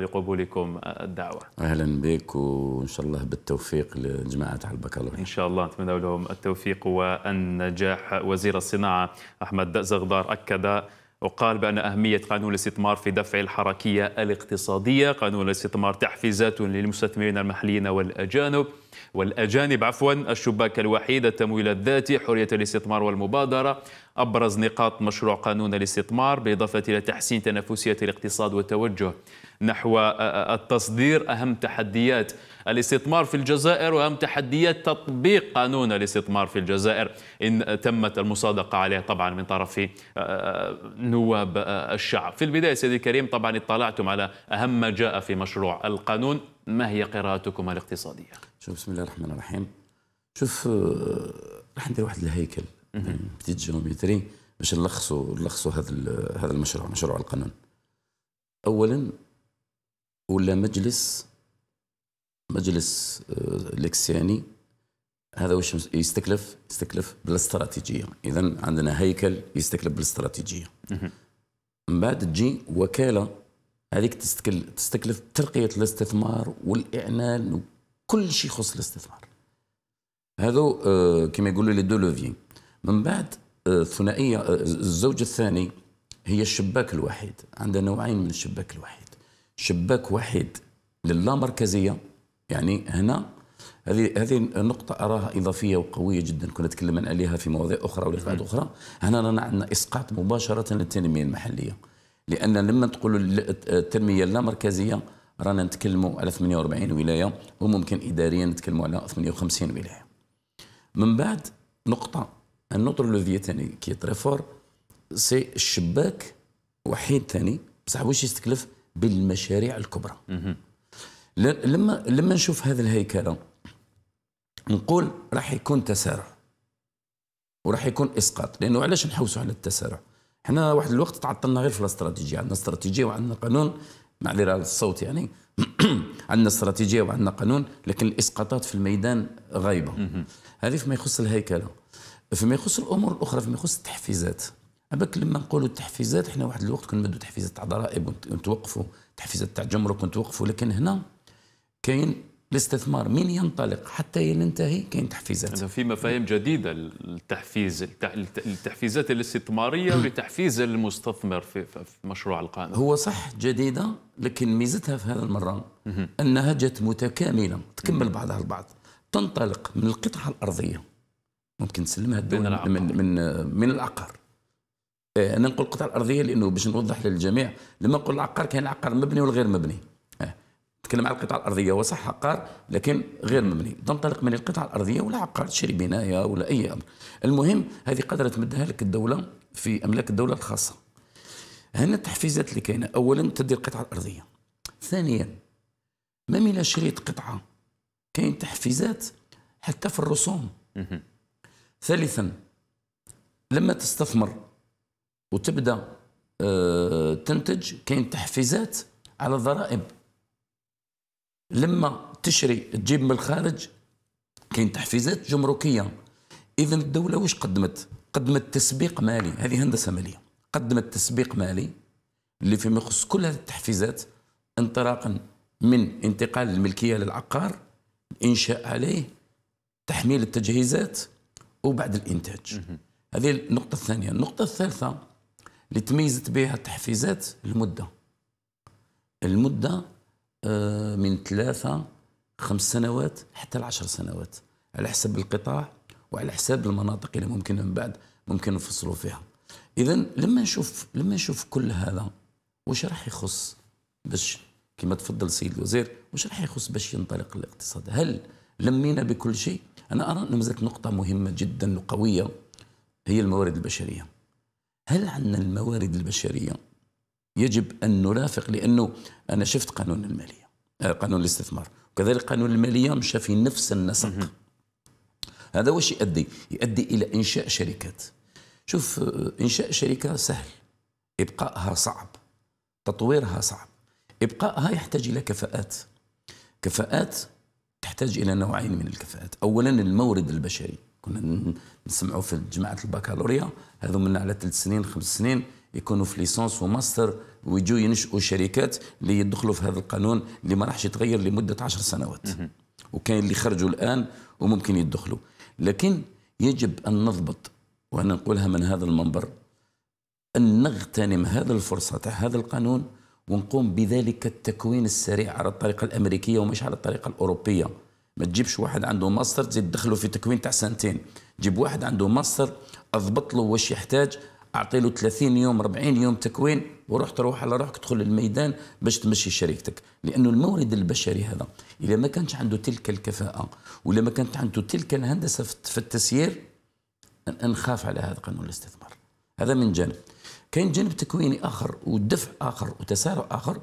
شكرا لقبولكم الدعوة أهلا بك وإن شاء الله بالتوفيق لجماعة البكالوريا إن شاء الله نتمنى لهم التوفيق والنجاح وزير الصناعة أحمد زغدار أكد وقال بأن أهمية قانون الاستثمار في دفع الحركية الاقتصادية قانون الاستثمار تحفيزات للمستثمرين المحليين والأجانب والأجانب عفوا الشباك الوحيد التمويل الذاتي حرية الاستثمار والمبادرة أبرز نقاط مشروع قانون الاستثمار بالإضافة إلى تحسين تنافسية الاقتصاد والتوجه نحو آه، آه، آه، التصدير أهم تحديات الاستثمار في الجزائر وأهم تحديات تطبيق قانون الاستثمار في الجزائر إن تمت المصادقة عليه طبعا من طرف نواب الشعب في البداية سيدي الكريم طبعا اطلعتم على أهم ما جاء في مشروع القانون ما هي قراءتكم الاقتصادية؟ شوف بسم الله الرحمن الرحيم شوف راح ندير واحد الهيكل يعني بتيت جيومتري باش نلخصوا نلخصوا هذا هذا المشروع مشروع القانون اولا ولا مجلس مجلس الإكسياني آه، هذا واش يستكلف بالاستراتيجية إذا عندنا هيكل يستكلف بالاستراتيجية من بعد تجي وكالة هذيك تستكلف ترقية الاستثمار والإعلان وكل شيء يخص الاستثمار هذو آه، كما يقولوا لي دو لوفي من بعد الثنائية آه، الزوج الثاني هي الشباك الوحيد عندها نوعين من الشباك الوحيد شباك واحد للامركزيه يعني هنا هذه هذه النقطة أراها إضافية وقوية جدا كنا نتكلم عليها في مواضيع أخرى ولقاءات أخرى هنا رانا عندنا إسقاط مباشرة للتنمية المحلية لأن لما تقولوا التنمية اللامركزية رانا نتكلموا على 48 ولاية وممكن إداريا نتكلموا على 58 ولاية من بعد نقطة النوتر لوفي ثاني كي تري فور سي الشباك وحيد ثاني بصح واش يستكلف بالمشاريع الكبرى لما لما نشوف هذا الهيكله نقول راح يكون تسارع وراح يكون اسقاط لانه علاش نحوسوا على التسارع احنا واحد الوقت تعطلنا غير في الاستراتيجيه عندنا استراتيجيه وعندنا قانون معذره على الصوت يعني عندنا استراتيجيه وعندنا قانون لكن الاسقاطات في الميدان غايبه هذه فيما يخص الهيكله فيما يخص الامور الاخرى فيما يخص التحفيزات بالك لما نقولوا التحفيزات احنا واحد الوقت كنا نمدوا تحفيزات تاع ضرائب ونتوقفوا تحفيزات تاع جمرك ونتوقفوا لكن هنا كاين الاستثمار من ينطلق حتى ينتهي كاين تحفيزات في مفاهيم جديده للتحفيز التحفيزات الاستثماريه لتحفيز المستثمر في مشروع القائم هو صح جديده لكن ميزتها في هذا المره انها جت متكامله تكمل بعضها البعض تنطلق من القطعه الارضيه ممكن تسلمها من, من, من العقار إيه، انا نقول القطعه الارضيه لانه باش نوضح للجميع لما نقول العقار كاين العقار مبني والغير مبني إيه، تكلم على القطعه الارضيه هو صح عقار لكن غير مبني تنطلق من القطعه الارضيه ولا عقار تشري بنايه ولا اي امر المهم هذه قدرة تمدها لك الدوله في املاك الدوله الخاصه هنا التحفيزات اللي كاينه اولا تدي القطعه الارضيه ثانيا ما من شريت قطعه كاين تحفيزات حتى في الرسوم ثالثا لما تستثمر وتبدا آه، تنتج كاين تحفيزات على الضرائب لما تشري تجيب من الخارج كاين تحفيزات جمركيه اذا الدوله واش قدمت قدمت تسبيق مالي هذه هندسه ماليه قدمت تسبيق مالي اللي فيما يخص كل هذه التحفيزات انطلاقا من انتقال الملكيه للعقار الانشاء عليه تحميل التجهيزات وبعد الانتاج هذه النقطه الثانيه النقطه الثالثه اللي تميزت بها التحفيزات المدة المدة آه، من ثلاثة خمس سنوات حتى العشر سنوات على حسب القطاع وعلى حساب المناطق اللي ممكن من بعد ممكن نفصلوا فيها اذا لما نشوف لما نشوف كل هذا واش راح يخص باش كما تفضل السيد الوزير واش راح يخص باش ينطلق الاقتصاد هل لمينا بكل شيء انا ارى نمزت نقطه مهمه جدا وقويه هي الموارد البشريه هل عندنا الموارد البشريه يجب ان نرافق لانه انا شفت قانون الماليه آه، قانون الاستثمار وكذلك قانون الماليه مشى في نفس النسق هذا واش يؤدي؟ يؤدي الى انشاء شركات شوف آه، انشاء شركه سهل ابقائها صعب تطويرها صعب ابقائها يحتاج الى كفاءات كفاءات تحتاج الى نوعين من الكفاءات اولا المورد البشري كنا نسمعوا في جماعه البكالوريا هذو من على ثلاث سنين خمس سنين يكونوا في ليسونس وماستر ويجوا ينشئوا شركات اللي يدخلوا في هذا القانون اللي ما راحش يتغير لمده عشر سنوات وكاين اللي خرجوا الان وممكن يدخلوا لكن يجب ان نضبط وانا نقولها من هذا المنبر ان نغتنم هذه الفرصه تاع هذا القانون ونقوم بذلك التكوين السريع على الطريقه الامريكيه ومش على الطريقه الاوروبيه ما تجيبش واحد عنده ماستر تزيد تدخله في تكوين تاع سنتين جيب واحد عنده ماستر اضبط له واش يحتاج اعطي له 30 يوم 40 يوم تكوين وروح تروح على روحك تدخل الميدان باش تمشي شركتك لانه المورد البشري هذا اذا ما كانش عنده تلك الكفاءه ولا ما كانت عنده تلك الهندسه في التسيير نخاف على هذا قانون الاستثمار هذا من جانب كاين جانب تكويني اخر ودفع اخر وتسارع اخر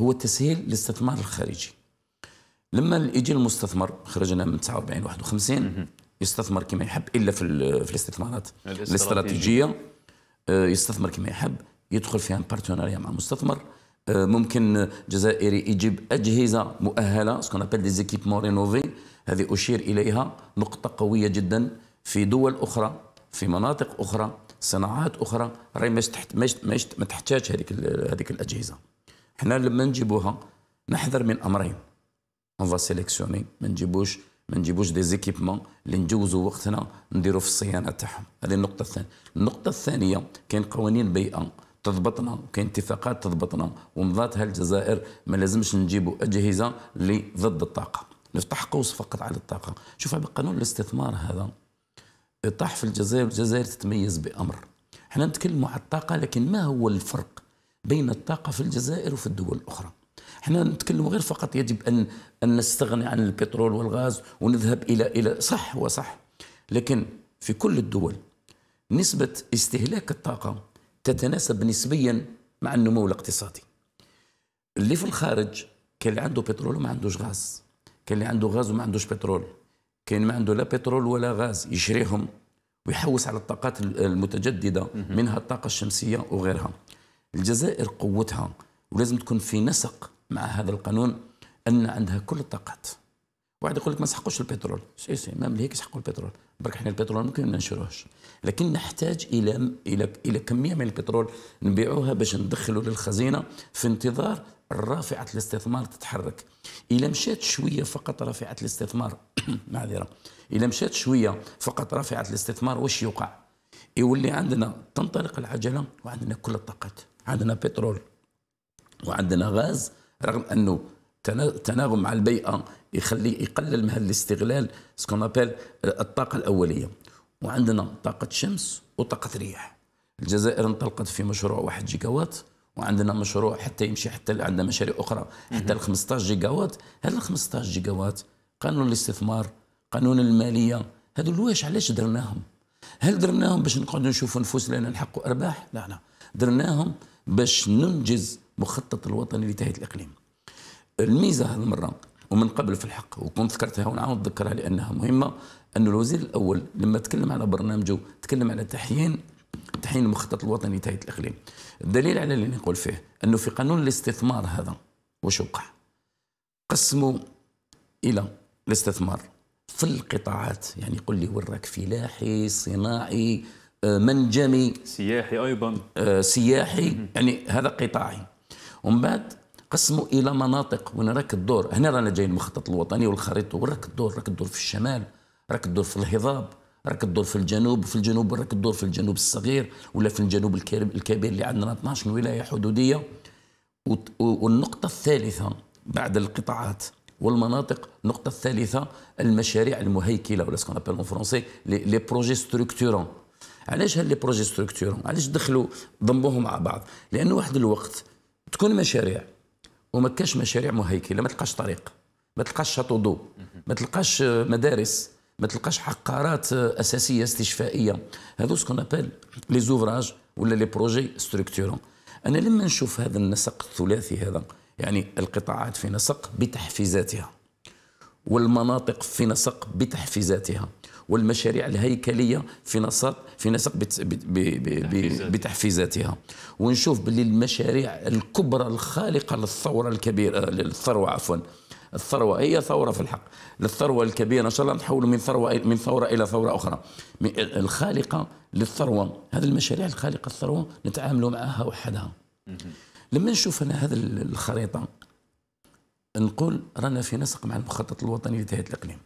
هو تسهيل الاستثمار الخارجي لما يجي المستثمر خرجنا من 49 51 يستثمر كما يحب الا في في الاستثمارات الاستراتيجيه آه، يستثمر كما يحب يدخل فيها بارتناريا مع مستثمر آه، ممكن جزائري يجيب اجهزه مؤهله سكون ابل مون رينوفي هذه اشير اليها نقطه قويه جدا في دول اخرى في مناطق اخرى صناعات اخرى راهي ما تحتاجش تحتاج هذيك هذيك الاجهزه حنا لما نجيبوها نحذر من امرين اون فا سيليكسيوني ما نجيبوش ما نجيبوش دي زيكيبمون اللي نجوزوا وقتنا نديروا في الصيانه تاعهم هذه النقطه الثانيه النقطه الثانيه كاين قوانين بيئه تضبطنا وكاين اتفاقات تضبطنا ومضاتها الجزائر ما لازمش نجيبوا اجهزه اللي ضد الطاقه نفتح قوس فقط على الطاقه شوف قانون الاستثمار هذا طاح في الجزائر الجزائر تتميز بامر احنا نتكلموا على الطاقه لكن ما هو الفرق بين الطاقه في الجزائر وفي الدول الاخرى احنا نتكلم غير فقط يجب ان ان نستغني عن البترول والغاز ونذهب الى الى صح وصح لكن في كل الدول نسبه استهلاك الطاقه تتناسب نسبيا مع النمو الاقتصادي اللي في الخارج كان اللي عنده بترول وما عندوش غاز كان اللي عنده غاز وما عندوش بترول كان ما عنده لا بترول ولا غاز يشريهم ويحوس على الطاقات المتجددة منها الطاقة الشمسية وغيرها الجزائر قوتها ولازم تكون في نسق مع هذا القانون ان عندها كل الطاقات واحد يقول لك ما نسحقوش البترول سي سي ما مليك يسحقوا البترول برك حنا البترول ممكن ما نشروهش لكن نحتاج الى الى الى كميه من البترول نبيعوها باش ندخلوا للخزينه في انتظار رافعه الاستثمار تتحرك الى مشات شويه فقط رافعه الاستثمار معذره الى مشات شويه فقط رافعه الاستثمار واش يوقع يولي عندنا تنطلق العجله وعندنا كل الطاقات عندنا بترول وعندنا غاز رغم انه التناغم مع البيئه يخلي يقلل من هذا الاستغلال سكون ابل الطاقه الاوليه وعندنا طاقه شمس وطاقه رياح الجزائر انطلقت في مشروع 1 جيجاوات وعندنا مشروع حتى يمشي حتى عندنا مشاريع اخرى حتى ال 15 جيجاوات هذا ال 15 جيجاوات قانون الاستثمار قانون الماليه هذو الواش علاش درناهم هل درناهم باش نقعدوا نشوفوا نفوسنا نحققوا ارباح لا لا درناهم باش ننجز مخطط الوطني لتهيئه الاقليم. الميزه هالمره ومن قبل في الحق وكنت ذكرتها ونعاود نذكرها لانها مهمه أن الوزير الأول لما تكلم على برنامجه تكلم على تحيين تحيين المخطط الوطني لتهيئة الإقليم الدليل على اللي نقول فيه أنه في قانون الاستثمار هذا وش وقع قسموا إلى الاستثمار في القطاعات يعني قل لي وراك فلاحي صناعي آه، منجمي سياحي أيضا آه، سياحي يعني هذا قطاعي ومن بعد قسموا الى مناطق وين راك الدور هنا رانا جايين المخطط الوطني والخريطه وين راك الدور راك الدور في الشمال راك الدور في الهضاب راك الدور في الجنوب في الجنوب راك الدور في الجنوب الصغير ولا في الجنوب الكبير اللي عندنا 12 ولايه حدوديه والنقطه الثالثه بعد القطاعات والمناطق النقطة الثالثة المشاريع المهيكلة ولا سكون ابل فرونسي لي بروجي ستركتورون علاش هاد لي بروجي ستركتورون علاش دخلوا ضموهم مع بعض لأنه واحد الوقت تكون مشاريع وما كاش مشاريع مهيكله ما تلقاش طريق ما تلقاش شاطو دو ما تلقاش مدارس ما تلقاش حقارات اساسيه استشفائيه هذو سكون ابل لي زوفراج ولا لي بروجي ستركتورون انا لما نشوف هذا النسق الثلاثي هذا يعني القطاعات في نسق بتحفيزاتها والمناطق في نسق بتحفيزاتها والمشاريع الهيكليه في نسق في نسق بتحفيزاتها ونشوف باللي المشاريع الكبرى الخالقه للثوره الكبيره للثروه عفوا الثروة هي ثورة في الحق للثروة الكبيرة إن شاء الله نحول من ثروة من ثورة إلى ثورة أخرى الخالقة للثروة هذه المشاريع الخالقة للثروة نتعاملوا معها وحدها لما نشوف أنا هذه الخريطة نقول رانا في نسق مع المخطط الوطني لتهيئة الإقليم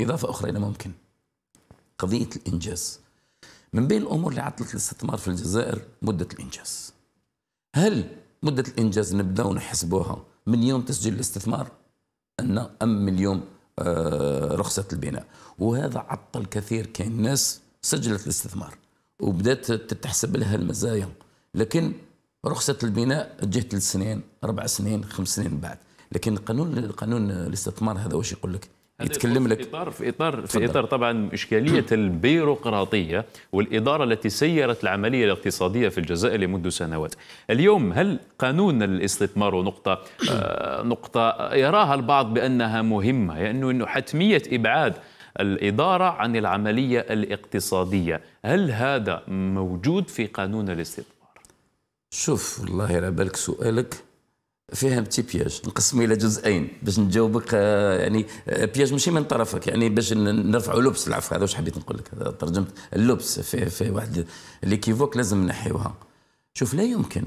إضافة أخرى إلى ممكن قضية الإنجاز من بين الأمور اللي عطلت الاستثمار في الجزائر مدة الإنجاز هل مدة الإنجاز نبداو نحسبوها من يوم تسجيل الاستثمار أن أم من يوم آه، رخصة البناء وهذا عطل كثير كان ناس سجلت الاستثمار وبدات تتحسب لها المزايا لكن رخصة البناء جهت ثلاث سنين أربع سنين خمس سنين بعد لكن قانون قانون الاستثمار هذا واش يقول لك؟ يتكلم لك في اطار في اطار في اطار طبعا اشكاليه البيروقراطيه والاداره التي سيرت العمليه الاقتصاديه في الجزائر لمنذ سنوات. اليوم هل قانون الاستثمار نقطه آه، نقطه يراها البعض بانها مهمه لانه يعني حتميه ابعاد الإدارة عن العملية الاقتصادية هل هذا موجود في قانون الاستثمار؟ شوف والله على بالك سؤالك فيها بتي بياج نقسمو الى جزئين باش نجاوبك آه، يعني آه، بياج ماشي من طرفك يعني باش نرفعوا لبس العفو هذا واش حبيت نقول لك ترجمت اللبس في, في واحد ليكيفوك لازم نحيوها شوف لا يمكن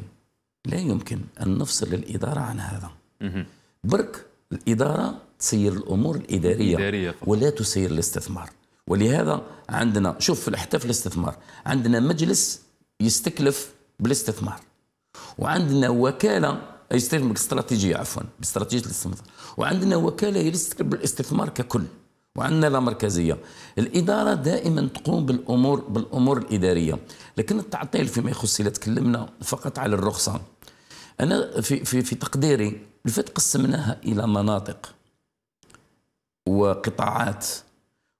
لا يمكن ان نفصل الاداره عن هذا برك الاداره تسير الامور الاداريه, الإدارية ولا تسير الاستثمار ولهذا عندنا شوف حتى في الاستثمار عندنا مجلس يستكلف بالاستثمار وعندنا وكاله يستثمر استراتيجيه عفوا باستراتيجيه الاستثمار وعندنا وكاله يستثمر بالاستثمار ككل وعندنا لا مركزيه الاداره دائما تقوم بالامور بالامور الاداريه لكن التعطيل فيما يخص اذا تكلمنا فقط على الرخصه انا في في في تقديري الفت قسمناها الى مناطق وقطاعات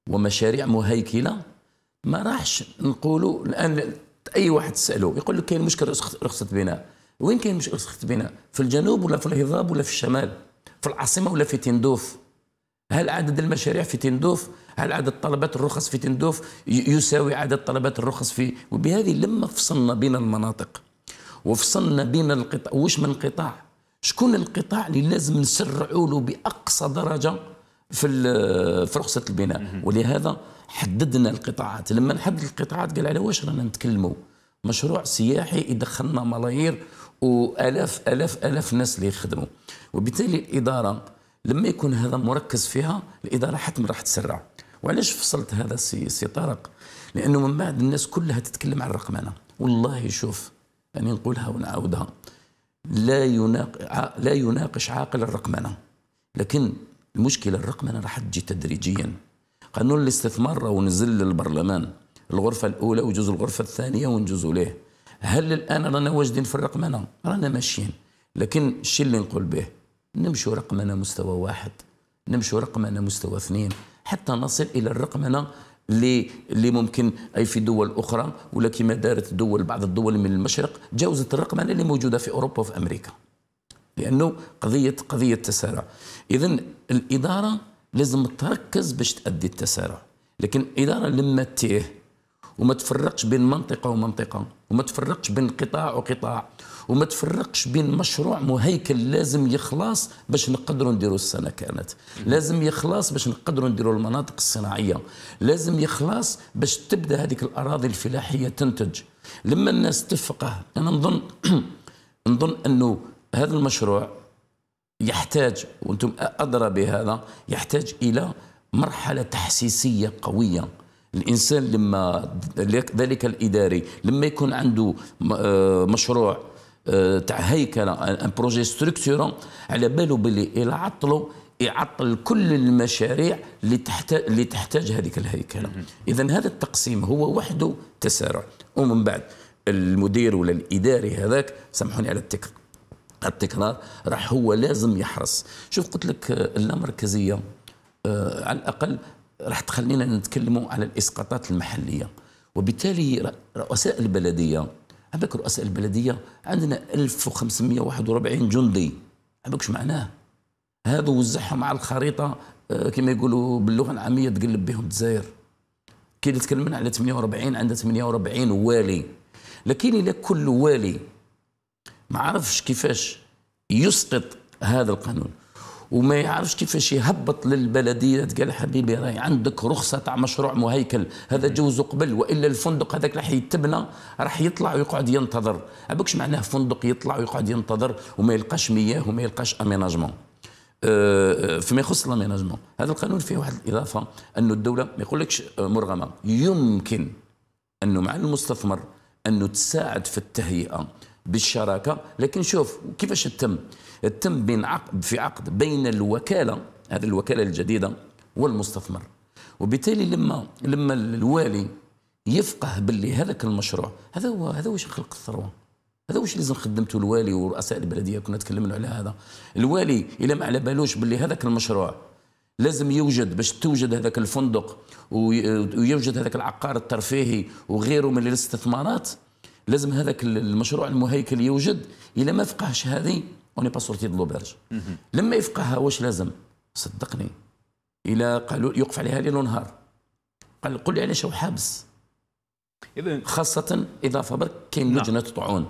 ومشاريع مهيكله ما راحش نقولوا الان اي واحد تساله يقول لك كاين مشكل رخصه بناء وين كاين مش أسخة بناء في الجنوب ولا في الهضاب ولا في الشمال في العاصمة ولا في تندوف هل عدد المشاريع في تندوف هل عدد طلبات الرخص في تندوف يساوي عدد طلبات الرخص في وبهذه لما فصلنا بين المناطق وفصلنا بين القطاع واش من قطاع شكون القطاع اللي لازم نسرعوا له باقصى درجه في في رخصه البناء ولهذا حددنا القطاعات لما نحدد القطاعات قال على واش رانا نتكلموا مشروع سياحي يدخلنا ملايير والاف الاف الاف الناس اللي يخدموا وبالتالي الاداره لما يكون هذا مركز فيها الاداره حتما راح تسرع وعلاش فصلت هذا السي سي طارق لانه من بعد الناس كلها تتكلم عن الرقمنه والله شوف يعني نقولها ونعاودها لا لا يناقش عاقل الرقمنه لكن المشكله الرقمنه راح تجي تدريجيا قانون الاستثمار راهو نزل للبرلمان الغرفه الاولى وجزء الغرفه الثانيه ونجوزوا ليه هل الان رانا واجدين في الرقمنه رانا ماشيين لكن الشيء اللي نقول به نمشوا رقمنه مستوى واحد نمشوا رقمنه مستوى اثنين حتى نصل الى الرقمنه اللي اللي ممكن اي في دول اخرى ولا كما دارت دول بعض الدول من المشرق جاوزت الرقمنه اللي موجوده في اوروبا وفي امريكا لانه قضيه قضيه تسارع اذا الاداره لازم تركز باش تأدي التسارع لكن الاداره لما تيه وما تفرقش بين منطقة ومنطقة وما تفرقش بين قطاع وقطاع وما تفرقش بين مشروع مهيكل لازم يخلص باش نقدروا نديروا السنة كانت لازم يخلص باش نقدروا نديروا المناطق الصناعية لازم يخلص باش تبدأ هذيك الأراضي الفلاحية تنتج لما الناس تفقه أنا نظن نظن أنه هذا المشروع يحتاج وانتم ادرى بهذا يحتاج الى مرحله تحسيسيه قويه الانسان لما ذلك الاداري لما يكون عنده آه، مشروع آه، تاع هيكله ان بروجي ستركتورون على باله باللي الى عطلوا يعطل كل المشاريع اللي تحتاج اللي تحتاج هذيك الهيكله اذا هذا التقسيم هو وحده تسارع ومن بعد المدير ولا الاداري هذاك سامحوني على التكرار التكرار راح هو لازم يحرص شوف قلت لك آه، اللامركزيه على الاقل راح تخلينا نتكلموا على الاسقاطات المحليه وبالتالي رؤساء البلديه عندك رؤساء البلديه عندنا 1541 جندي عندك شو معناه هذا وزعهم على الخريطه آه، كما يقولوا باللغه العاميه تقلب بهم الجزائر كي تكلمنا على 48 عندها 48 والي لكن الى كل والي ما عرفش كيفاش يسقط هذا القانون وما يعرفش كيفاش يهبط للبلديه قال حبيبي راي عندك رخصه تاع مشروع مهيكل هذا جوز قبل والا الفندق هذاك راح يتبنى راح يطلع ويقعد ينتظر عبكش معناه فندق يطلع ويقعد ينتظر وما يلقاش مياه وما يلقاش اميناجمون أه، أه، فيما يخص الاميناجمون هذا القانون فيه واحد الاضافه انه الدوله ما يقولكش أه، مرغمه يمكن انه مع المستثمر انه تساعد في التهيئه بالشراكه لكن شوف كيفاش تتم تتم بين عقد في عقد بين الوكاله هذه الوكاله الجديده والمستثمر وبالتالي لما لما الوالي يفقه باللي هذاك المشروع هذا هو هذا واش خلق الثروه هذا واش لازم خدمته الوالي ورؤساء البلديه كنا تكلمنا على هذا الوالي الا ما على بالوش باللي هذاك المشروع لازم يوجد باش توجد هذاك الفندق ويوجد هذاك العقار الترفيهي وغيره من الاستثمارات لازم هذاك المشروع المهيكل يوجد الا ما فقهش هذه اوني با سورتي دو لوبرج لما يفقهها واش لازم صدقني الا قالوا يوقف عليها ليل ونهار قال قل لي علاش هو حابس خاصه اضافه برك كاين نعم. لجنه طعون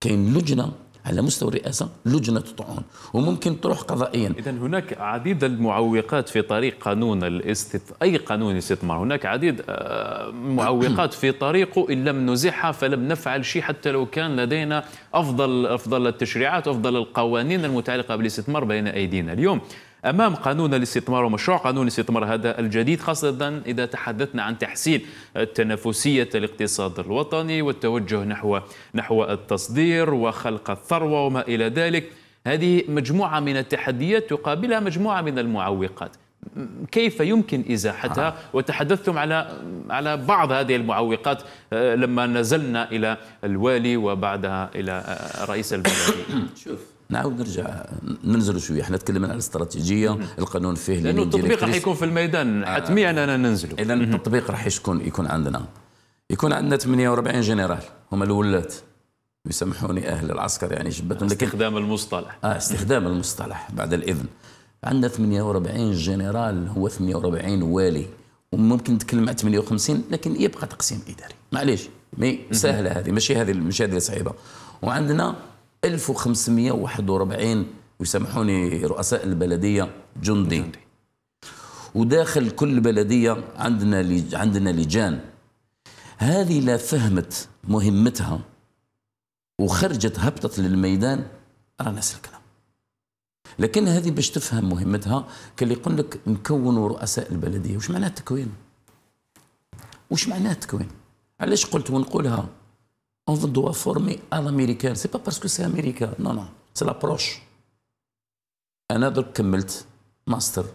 كاين لجنه على مستوى الرئاسة لجنة الطعون وممكن تروح قضائيا إذا هناك عديد المعوقات في طريق قانون الاستث... أي قانون استثمار هناك عديد آه، معوقات في طريقه إن لم نزحها فلم نفعل شيء حتى لو كان لدينا أفضل أفضل التشريعات أفضل القوانين المتعلقة بالاستثمار بين أيدينا اليوم امام قانون الاستثمار ومشروع قانون الاستثمار هذا الجديد خاصه اذا تحدثنا عن تحسين تنافسيه الاقتصاد الوطني والتوجه نحو نحو التصدير وخلق الثروه وما الى ذلك هذه مجموعه من التحديات تقابلها مجموعه من المعوقات كيف يمكن ازاحتها آه. وتحدثتم على على بعض هذه المعوقات آه، لما نزلنا الى الوالي وبعدها الى آه، رئيس البلديه شوف نعاود نرجع ننزلوا شويه احنا تكلمنا على الاستراتيجيه القانون فيه لانه التطبيق راح يكون في الميدان آه. حتميا اننا ننزلوا اذا التطبيق راح يكون يكون عندنا يكون عندنا 48 جنرال هما الولات يسامحوني اهل العسكر يعني جبتهم لكن استخدام المصطلح اه استخدام المصطلح بعد الاذن عندنا 48 جنرال هو 48 والي وممكن نتكلم على 58 لكن يبقى تقسيم اداري معليش مي سهله هذه ماشي هذه ماشي هذه صعيبه وعندنا 1541 ويسامحوني رؤساء البلديه جندي, وداخل كل بلديه عندنا عندنا لجان هذه لا فهمت مهمتها وخرجت هبطت للميدان راه ناس الكلام لكن هذه باش تفهم مهمتها كاللي يقول لك نكونوا رؤساء البلديه وش معناه التكوين؟ وش معناه التكوين؟ علاش قلت ونقولها on doit former à l'américaine. n'est pas parce que c'est américain. Non, non. C'est l'approche. انا درك كملت ماستر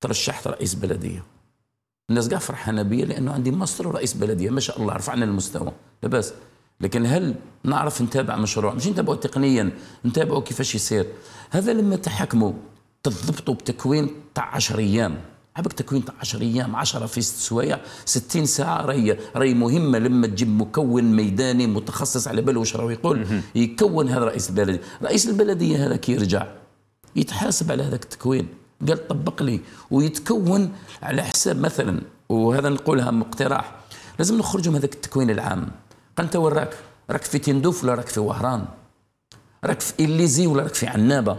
ترشحت رئيس بلديه الناس كاع فرحانه بيا لانه عندي ماستر ورئيس بلديه ما شاء الله رفعنا المستوى لاباس لكن هل نعرف نتابع مشروع مش نتابعه تقنيا نتابعه كيفاش يصير هذا لما تحكموا تضبطوا بتكوين تاع 10 ايام عبك تكوين 10 ايام 10 في ست سوايع 60 ساعه راي راي مهمه لما تجيب مكون ميداني متخصص على باله واش راهو يقول يكون هذا رئيس البلديه رئيس البلديه هذا كي يرجع يتحاسب على هذاك التكوين قال طبق لي ويتكون على حساب مثلا وهذا نقولها مقترح لازم نخرجوا من هذاك التكوين العام قال انت وين راك راك في تندوف ولا راك في وهران راك في إليزي ولا راك في عنابه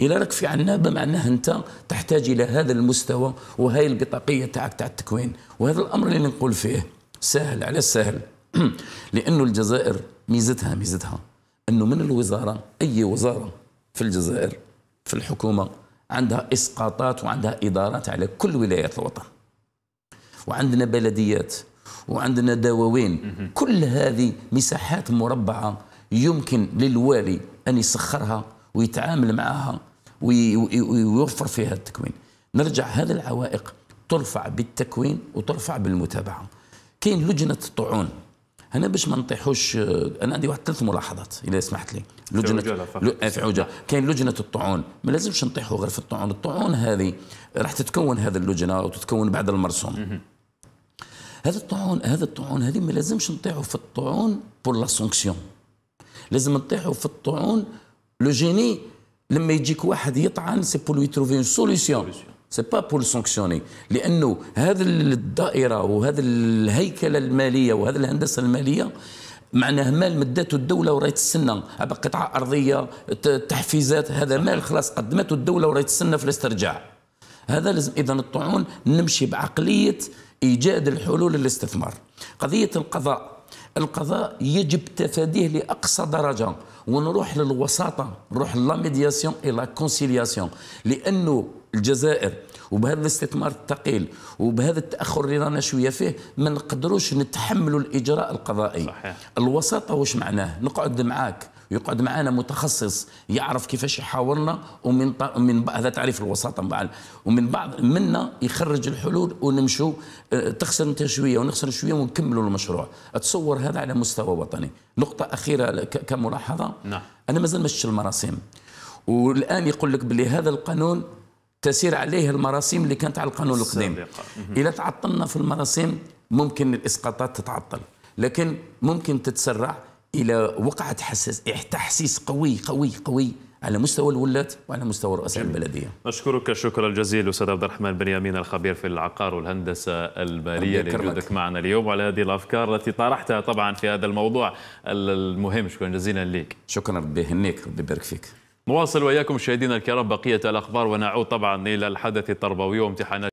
إلا راك في عنابة معناه أنت تحتاج إلى هذا المستوى وهي البطاقية تاعك تاع التكوين وهذا الأمر اللي نقول فيه سهل على السهل لأنه الجزائر ميزتها ميزتها أنه من الوزارة أي وزارة في الجزائر في الحكومة عندها إسقاطات وعندها إدارات على كل ولايات الوطن وعندنا بلديات وعندنا دواوين كل هذه مساحات مربعة يمكن للوالي أن يسخرها ويتعامل معها ويوفر فيها التكوين نرجع هذه العوائق ترفع بالتكوين وترفع بالمتابعه كاين لجنه الطعون هنا باش ما نطيحوش انا عندي واحد ثلاث ملاحظات اذا سمحت لي لجنه آه، في عوجه كاين لجنه الطعون ما لازمش نطيحوا غير في الطعون الطعون هذه راح تتكون هذه اللجنه وتتكون بعد المرسوم هذا الطعون هذا الطعون هذه ما لازمش نطيحوا في الطعون بور لا سونكسيون لازم نطيحوا في الطعون لو جيني لما يجيك واحد يطعن سي بور لوي تروفي اون سوليسيون سي با بور سانكسيوني لانه هذه الدائره وهذه الهيكله الماليه وهذه الهندسه الماليه معناه مال مدته الدوله وراهي تستنى قطعه ارضيه تحفيزات هذا مال خلاص قدمته الدوله وراه تستنى في الاسترجاع هذا لازم اذا الطعون نمشي بعقليه ايجاد الحلول للاستثمار قضيه القضاء القضاء يجب تفاديه لاقصى درجه ونروح للوساطه نروح لا ميدياسيون اي لا كونسيلياسيون لانه الجزائر وبهذا الاستثمار الثقيل وبهذا التاخر اللي رانا شويه فيه ما نقدروش نتحملوا الاجراء القضائي صحيح. الوساطه واش معناه نقعد معاك يقعد معنا متخصص يعرف كيفاش يحاورنا ومن من هذا تعريف الوساطه من بعد ومن بعض منا يخرج الحلول ونمشوا آه، تخسر انت شويه ونخسر شويه ونكملوا المشروع اتصور هذا على مستوى وطني نقطه اخيره كملاحظه نعم انا مازال ما شفتش المراسيم والان يقول لك بلي هذا القانون تسير عليه المراسيم اللي كانت على القانون القديم اذا تعطلنا في المراسيم ممكن الاسقاطات تتعطل لكن ممكن تتسرع الى وقعت حساس تحسيس قوي قوي قوي على مستوى الولات وعلى مستوى رؤساء البلدية أشكرك شكرا جزيلا أستاذ عبد الرحمن بن يامين الخبير في العقار والهندسة المالية لوجودك معنا اليوم وعلى هذه الأفكار التي طرحتها طبعا في هذا الموضوع المهم شكرا جزيلا لك شكرا ربي يهنيك ربي يبارك فيك نواصل وإياكم مشاهدينا الكرام بقية الأخبار ونعود طبعا إلى الحدث التربوي وامتحانات